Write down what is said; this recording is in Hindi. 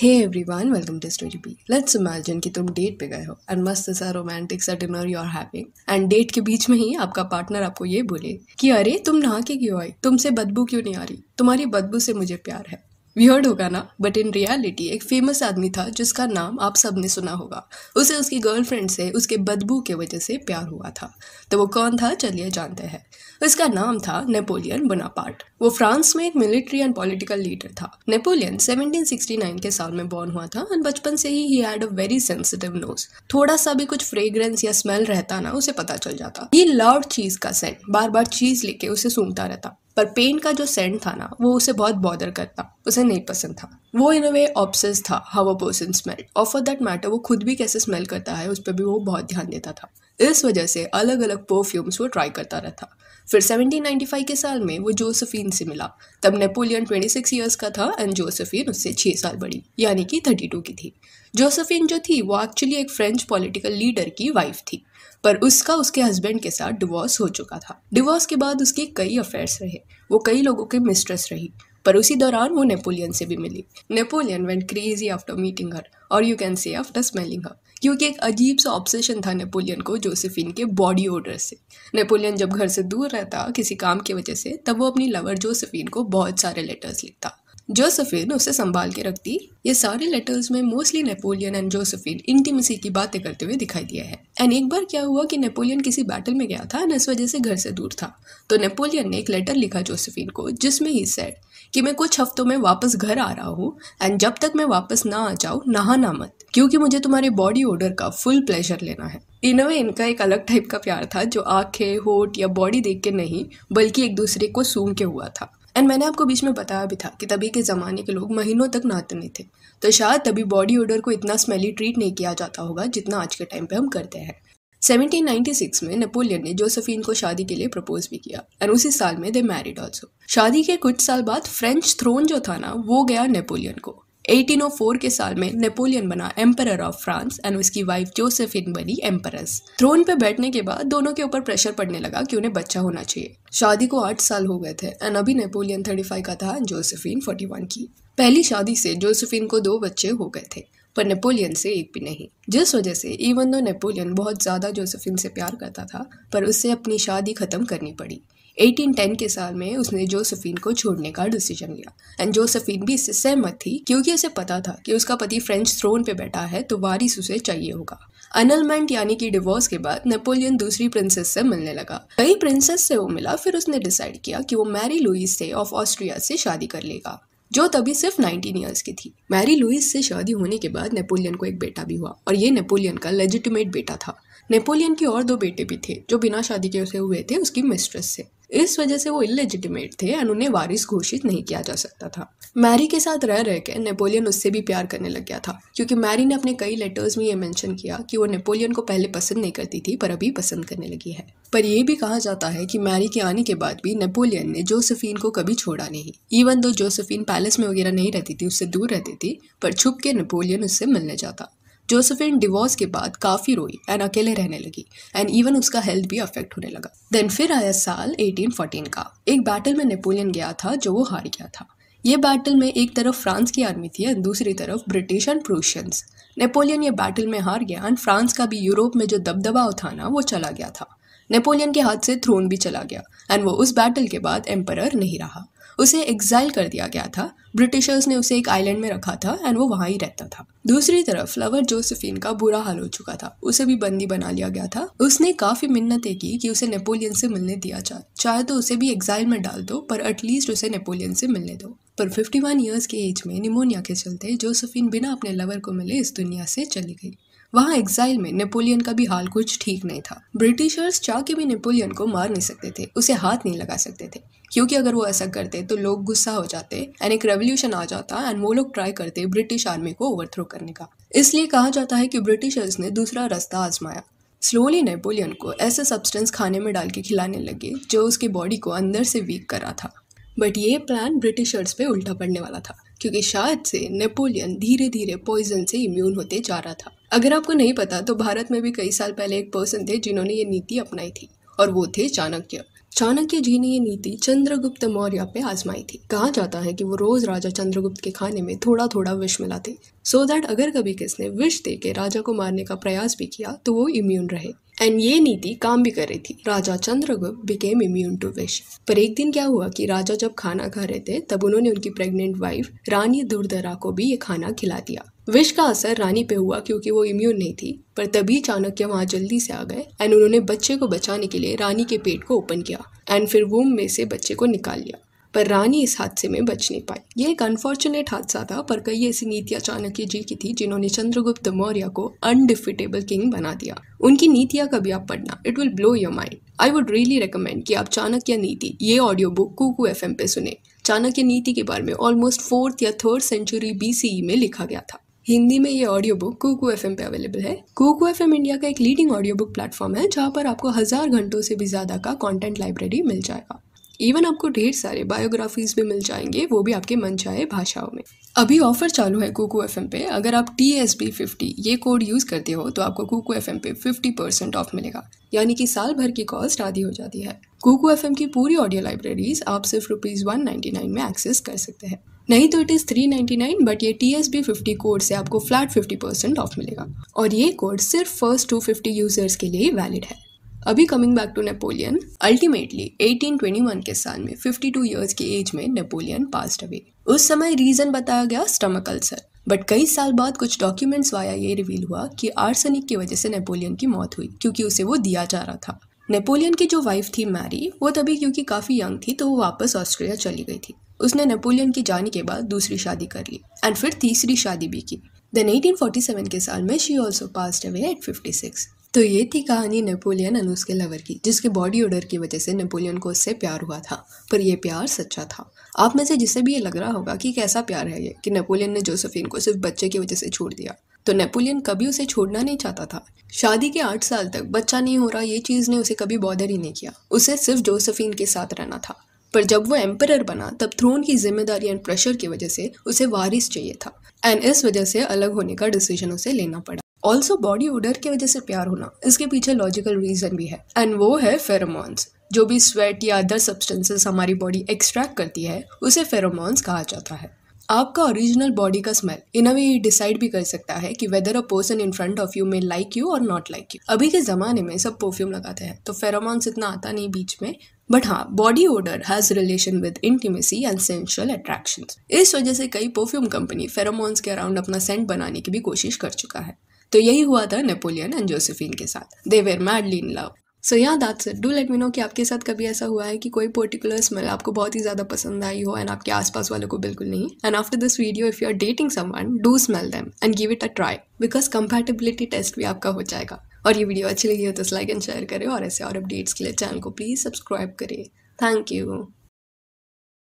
hey everyone welcome to story B let's imagine कि तुम डेट पे गए हो एंड मस्त सा रोमांटिक सा dinner you are having and date के बीच में ही आपका पार्टनर आपको ये बोले कि अरे तुम नहा के क्यों आई तुमसे बदबू क्यों नहीं आ रही तुम्हारी बदबू से मुझे प्यार है वियर्ड होगा ना बट इन रियलिटी एक फेमस आदमी था जिसका नाम आप सब ने सुना होगा उसे उसकी गर्लफ्रेंड से उसके बदबू के वजह से प्यार हुआ था तो वो कौन था चलिए जानते हैं उसका नाम था नेपोलियन बोनापार्ट वो फ्रांस में एक मिलिट्री एंड पॉलिटिकल लीडर था नेपोलियन 1769 के साल में बॉर्न हुआ था एंड बचपन से ही ही had a very sensitive nose थोड़ा सा भी कुछ फ्रेग्रेंस या स्मेल रहता ना उसे पता चल जाता ये लाउड चीज का सेंट बार बार चीज लेके उसे सूंघता रहता पर पेन का जो सेंट था ना वो उसे बहुत बॉदर करता उसे नहीं पसंद था वो इन वे ऑप्सेस था हाउ अ पर्सन स्मेल और फॉर दैट मैटर वो खुद भी कैसे स्मेल करता है उस पर भी वो बहुत ध्यान देता था इस वजह से अलग अलग परफ्यूम्स वो ट्राई करता रहता फिर 1795 के साल में वो जोसेफिन से मिला तब नेपोलियन 26 सिक्स का था एंड जोसेफिन उससे 6 साल बड़ी यानी कि 32 की थी जोसेफिन जो थी वो एक्चुअली एक फ्रेंच पॉलिटिकल लीडर की वाइफ थी पर उसका उसके हस्बैंड के साथ डिवोर्स हो चुका था डिवोर्स के बाद उसके कई अफेयर्स रहे वो कई लोगों के मिस्ट्रेस रही पर उसी दौरान वो नेपोलियन से भी मिली Napoleon went crazy after meeting her और you can say after smelling her क्योंकि एक अजीब सा ऑब्सेशन था नेपोलियन को जोसेफिन के बॉडी ऑर्डर से नेपोलियन जब घर से दूर रहता किसी काम की वजह से तब वो अपनी लवर जोसेफिन को बहुत सारे लेटर्स लिखता जोसफिन उसे संभाल के रखती ये सारे लेटर्स में mostly Napoleon and Josephine intimacy की बातें करते हुए दिखाई दिया है एंड एक बार क्या हुआ कि नेपोलियन किसी बैटल में गया था इस वजह से घर से दूर था तो नेपोलियन ने एक लेटर लिखा जोसफिन को जिसमें ही सेड कि मैं कुछ हफ्तों में वापस घर आ रहा हूँ एंड जब तक मैं वापस ना आ जाऊँ नहाना मत क्योंकि मुझे तुम्हारे बॉडी ओडर का फुल प्लेजर लेना है इन वे इनका एक अलग टाइप का प्यार था जो आंखें होठ या बॉडी देख के नहीं बल्कि एक दूसरे को सूंघ के हुआ था एंड मैंने आपको बीच में बताया भी था कि तभी के ज़माने के लोग महीनों तक नहाते नहीं थे तो शायद तभी बॉडी ओडर को इतना स्मेली ट्रीट नहीं किया जाता होगा जितना आज के टाइम पे हम करते हैं 1796 में नेपोलियन ने जोसेफिन को शादी के लिए प्रपोज भी किया एंड उसी साल में दे मैरिड ऑल्सो शादी के कुछ साल बाद फ्रेंच थ्रोन जो था ना वो गया नेपोलियन को 1804 के साल में नेपोलियन बना एम्पर ऑफ फ्रांस एंड उसकी वाइफ जोसेफिन बनी एम्परस थ्रोन पे बैठने के बाद दोनों के ऊपर प्रेशर पड़ने लगा कि उन्हें बच्चा होना चाहिए शादी को आठ साल हो गए थे एंड अभी नेपोलियन 35 का था जोसेफिन 41 की पहली शादी से जोसेफिन को दो बच्चे हो गए थे पर नेपोलियन से एक भी नहीं जिस वजह से इवन दो नेपोलियन बहुत ज़्यादा जोसेफिन से प्यार करता था पर उससे अपनी शादी खत्म करनी पड़ी 1810 के साल में उसने जोसेफिन को छोड़ने का डिसीजन लिया एंड जोसेफिन भी इससे सहमत थी क्योंकि उसे पता था कि उसका पति फ्रेंच थ्रोन पे बैठा है तो वारिस उसे चाहिए होगा अनलमेंट यानी कि डिवोर्स के बाद नेपोलियन दूसरी प्रिंसेस से मिलने लगा कई प्रिंसेस से वो मिला फिर उसने डिसाइड किया कि वो मैरी लुइस से ऑफ ऑस्ट्रिया से शादी कर लेगा जो तभी सिर्फ 19 ईयर्स की थी मैरी लुइस से शादी होने के बाद नेपोलियन को एक बेटा भी हुआ और ये नेपोलियन का लेजिटिमेट बेटा था नेपोलियन के और दो बेटे भी थे जो बिना शादी के उसे हुए थे उसकी मिस्ट्रेस से इस वजह से वो इलेजिटिमेट थे एंड उन्हें वारिस घोषित नहीं किया जा सकता था मैरी के साथ रह रह के नेपोलियन उससे भी प्यार करने लग गया था क्योंकि मैरी ने अपने कई लेटर्स में ये मेंशन किया कि वो नेपोलियन को पहले पसंद नहीं करती थी पर अभी पसंद करने लगी है पर यह भी कहा जाता है कि मैरी के आने के बाद भी नेपोलियन ने जोसेफिन को कभी छोड़ा नहीं इवन दो जोसेफिन पैलेस में वगैरह नहीं रहती थी उससे दूर रहती थी पर छुप के नेपोलियन उससे मिलने जाता जोसेफिन डिवोर्स के बाद काफ़ी रोई एंड अकेले रहने लगी एंड इवन उसका हेल्थ भी अफेक्ट होने लगा देन फिर आया साल 1814 का एक बैटल में नेपोलियन गया था जो वो हार गया था ये बैटल में एक तरफ फ्रांस की आर्मी थी एंड दूसरी तरफ ब्रिटिश एंड प्रूशियंस नेपोलियन ये बैटल में हार गया एंड फ्रांस का भी यूरोप में जो दबदबाव था ना वो चला गया था नेपोलियन के हाथ से थ्रोन भी चला गया एंड वो उस बैटल के बाद एम्पर नहीं रहा उसे एग्जाइल कर दिया गया था ब्रिटिशर्स ने उसे एक आइलैंड में रखा था एंड वो वहाँ ही रहता था दूसरी तरफ लवर जोसेफिन का बुरा हाल हो चुका था उसे भी बंदी बना लिया गया था उसने काफी मिन्नतें की कि उसे नेपोलियन से मिलने दिया जाए चाहे तो उसे भी एग्जाइल में डाल दो पर एटलीस्ट उसे नेपोलियन से मिलने दो पर 51 वन ईयर्स के एज में निमोनिया के चलते जोसेफिन बिना अपने लवर को मिले इस दुनिया से चली गई वहाँ एग्जाइल में नेपोलियन का भी हाल कुछ ठीक नहीं था ब्रिटिशर्स चाह के भी नेपोलियन को मार नहीं सकते थे उसे हाथ नहीं लगा सकते थे क्योंकि अगर वो ऐसा करते तो लोग गुस्सा हो जाते एंड एक रेवोल्यूशन आ जाता एंड वो लोग ट्राई करते ब्रिटिश आर्मी को ओवरथ्रो करने का इसलिए कहा जाता है कि ब्रिटिशर्स ने दूसरा रास्ता आजमाया स्लोली नेपोलियन को ऐसे सब्सटेंस खाने में डाल के खिलाने लगे जो उसके बॉडी को अंदर से वीक कर रहा था बट ये प्लान ब्रिटिशर्स पे उल्टा पड़ने वाला था क्योंकि शायद से नेपोलियन धीरे धीरे पॉइजन से इम्यून होते जा रहा था अगर आपको नहीं पता तो भारत में भी कई साल पहले एक पर्सन थे जिन्होंने ये नीति अपनाई थी और वो थे चाणक्य चाणक्य जी ने ये नीति चंद्रगुप्त मौर्य पे आजमाई थी कहा जाता है कि वो रोज राजा चंद्रगुप्त के खाने में थोड़ा थोड़ा विष मिलाते सो so दैट अगर कभी किसने विष दे के राजा को मारने का प्रयास भी किया तो वो इम्यून रहे एंड ये नीति काम भी कर रही थी राजा चंद्रगुप्त बिकेम इम्यून टू विश पर एक दिन क्या हुआ कि राजा जब खाना खा रहे थे तब उन्होंने उनकी प्रेग्नेंट वाइफ रानी दुर्दरा को भी ये खाना खिला दिया विष का असर रानी पे हुआ क्योंकि वो इम्यून नहीं थी पर तभी चाणक्य वहाँ जल्दी से आ गए एंड उन्होंने बच्चे को बचाने के लिए रानी के पेट को ओपन किया एंड फिर वूम में से बच्चे को निकाल लिया पर रानी इस हादसे में बच नहीं पाई ये एक अनफॉर्चुनेट हादसा था पर कई ऐसी नीतियाँ चाणक्य जी की थी जिन्होंने चंद्रगुप्त मौर्य को अनडिफिटेबल किंग बना दिया उनकी नीतियाँ कभी आप पढ़ना it will blow your mind I would really recommend कि आप चाणक्य नीति ये ऑडियो बुक कुकू एफ पे सुने चाणक्य नीति के बारे में ऑलमोस्ट फोर्थ या थर्ड सेंचुरी बी में लिखा गया था हिंदी में ये ऑडियो बुक कुकू एफ पे अवेलेबल है कुकू एफ इंडिया का एक लीडिंग ऑडियो बुक प्लेटफॉर्म है जहाँ पर आपको हज़ार घंटों से भी ज़्यादा का कॉन्टेंट लाइब्रेरी मिल जाएगा इवन आपको ढेर सारे बायोग्राफीज भी मिल जाएंगे वो भी आपके मन चाहे भाषाओं में अभी ऑफर चालू है कुकू एफ पे अगर आप टी एस बी फिफ्टी ये कोड यूज़ करते हो तो आपको कुकू एफ पे फिफ्टी परसेंट ऑफ मिलेगा यानी कि साल भर की कॉस्ट आधी हो जाती है कुकू एफ की पूरी ऑडियो लाइब्रेरीज आप सिर्फ रुपीज़ वन नाइन्टी नाइन में एक्सेस कर सकते हैं नहीं तो it is three ninety nine but ये T S B fifty code से आपको फ्लैट फिफ्टी परसेंट ऑफ मिलेगा और ये कोड सिर्फ फर्स्ट टू फिफ्टी यूजर्स के लिए वैलिड है अभी coming back to Napoleon ultimately 1821 के साल में 52 ईयर्स की एज में नेपोलियन पास्ड अवे उस समय रीजन बताया गया स्टमक अल्सर बट कई साल बाद कुछ डॉक्यूमेंट्स वाया ये रिवील हुआ कि आर्सेनिक की वजह से नेपोलियन की मौत हुई क्योंकि उसे वो दिया जा रहा था नेपोलियन की जो वाइफ थी मैरी वो तभी क्योंकि काफ़ी यंग थी तो वो वापस ऑस्ट्रेलिया चली गई थी उसने नेपोलियन की जाने के बाद दूसरी शादी कर ली एंड फिर तीसरी शादी भी की देन 1847 के साल में she also passed away at 56 तो ये थी कहानी नेपोलियन एंड उसके लवर की जिसके बॉडी ऑर्डर की वजह से नेपोलियन को उससे प्यार हुआ था पर यह प्यार सच्चा था आप में से जिसे भी ये लग रहा होगा कि कैसा प्यार है ये कि नेपोलियन ने जोसेफिन को सिर्फ बच्चे की वजह से छोड़ दिया तो नेपोलियन कभी उसे छोड़ना नहीं चाहता था शादी के आठ साल तक बच्चा नहीं हो रहा ये चीज़ ने उसे कभी बॉर्डर ही नहीं किया उसे सिर्फ जोसेफिन के साथ रहना था पर जब वो एम्पर बना तब थ्रोन की जिम्मेदारी एंड प्रेशर की वजह से उसे वारिस चाहिए था एंड इस वजह से अलग होने का डिसीजन उसे लेना पड़ा ऑल्सो बॉडी ओडर की वजह से प्यार होना इसके पीछे लॉजिकल रीज़न भी है एंड वो है फेरोमोन्स जो भी स्वेट या अदर सब्सटेंसेस हमारी बॉडी एक्सट्रैक्ट करती है उसे फेरोमोन्स कहा जाता है आपका ओरिजिनल बॉडी का smell in a way decide भी कर सकता है कि whether a person in front of you may like you और नॉट लाइक यू अभी के जमाने में सब परफ्यूम लगाते हैं तो फेरोमोन्स इतना आता नहीं बीच में बट हाँ body odour has relation with intimacy and sensual attraction इस वजह से कई परफ्यूम कंपनी फेरोमोन्स के अराउंड अपना सेंट बनाने की भी कोशिश कर चुका है तो यही हुआ था नेपोलियन एंड जोसेफिन के साथ they were madly in love so yeah that's it do let me know कि आपके साथ कभी ऐसा हुआ है कि कोई पर्टिकुलर स्मेल आपको बहुत ही ज़्यादा पसंद आई हो एंड आपके आसपास वालों को बिल्कुल नहीं and after this video if you are dating one do smell them and give it a try because compatibility test भी आपका हो जाएगा और ये वीडियो अच्छी लगी हो तो लाइक एंड शेयर करें और ऐसे और अपडेट्स के लिए चैनल को प्लीज़ सब्सक्राइब करें थैंक यू